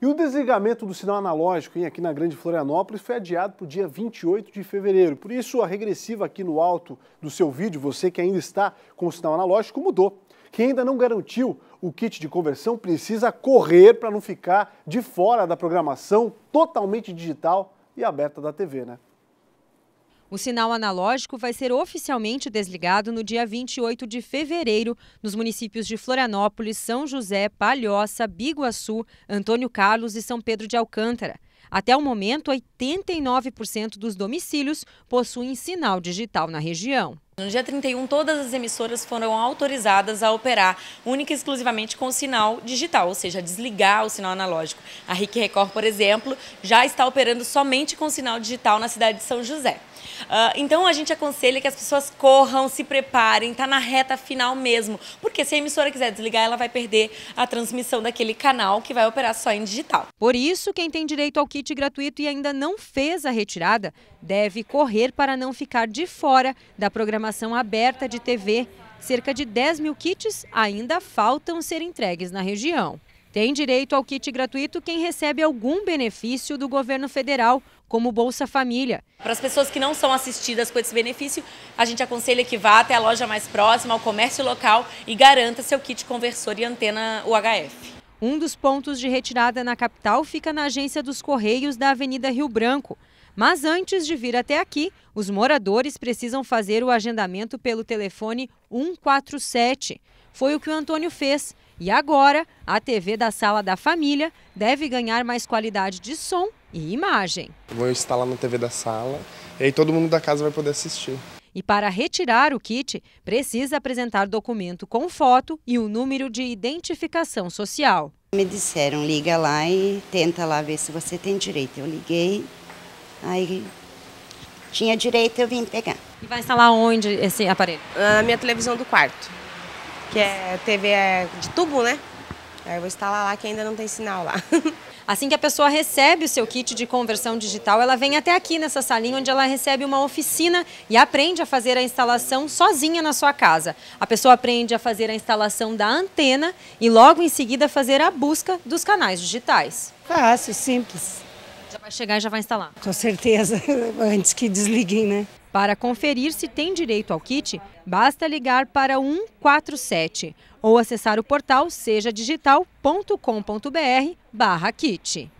E o desligamento do sinal analógico hein, aqui na Grande Florianópolis foi adiado para o dia 28 de fevereiro. Por isso, a regressiva aqui no alto do seu vídeo, você que ainda está com o sinal analógico, mudou. Quem ainda não garantiu o kit de conversão precisa correr para não ficar de fora da programação totalmente digital e aberta da TV, né? O sinal analógico vai ser oficialmente desligado no dia 28 de fevereiro nos municípios de Florianópolis, São José, Palhoça, Biguaçu, Antônio Carlos e São Pedro de Alcântara. Até o momento, 89% dos domicílios possuem sinal digital na região. No dia 31, todas as emissoras foram autorizadas a operar única e exclusivamente com sinal digital, ou seja, desligar o sinal analógico. A RIC Record, por exemplo, já está operando somente com sinal digital na cidade de São José. Uh, então a gente aconselha que as pessoas corram, se preparem, está na reta final mesmo, porque se a emissora quiser desligar, ela vai perder a transmissão daquele canal que vai operar só em digital. Por isso, quem tem direito ao o kit gratuito e ainda não fez a retirada, deve correr para não ficar de fora da programação aberta de TV. Cerca de 10 mil kits ainda faltam ser entregues na região. Tem direito ao kit gratuito quem recebe algum benefício do governo federal, como Bolsa Família. Para as pessoas que não são assistidas com esse benefício, a gente aconselha que vá até a loja mais próxima, ao comércio local e garanta seu kit conversor e antena UHF. Um dos pontos de retirada na capital fica na agência dos Correios da Avenida Rio Branco. Mas antes de vir até aqui, os moradores precisam fazer o agendamento pelo telefone 147. Foi o que o Antônio fez. E agora, a TV da Sala da Família deve ganhar mais qualidade de som e imagem. Vou instalar na TV da sala e aí todo mundo da casa vai poder assistir. E para retirar o kit, precisa apresentar documento com foto e o um número de identificação social. Me disseram, liga lá e tenta lá ver se você tem direito. Eu liguei, aí tinha direito, eu vim pegar. E vai instalar onde esse aparelho? Na minha televisão do quarto, que é TV é de tubo, né? Aí é, eu vou instalar lá que ainda não tem sinal lá. Assim que a pessoa recebe o seu kit de conversão digital, ela vem até aqui nessa salinha onde ela recebe uma oficina e aprende a fazer a instalação sozinha na sua casa. A pessoa aprende a fazer a instalação da antena e logo em seguida fazer a busca dos canais digitais. Fácil, simples. Já vai chegar e já vai instalar. Com certeza, antes que desliguem, né? Para conferir se tem direito ao kit, basta ligar para 147 ou acessar o portal sejadigital.com.br barra kit.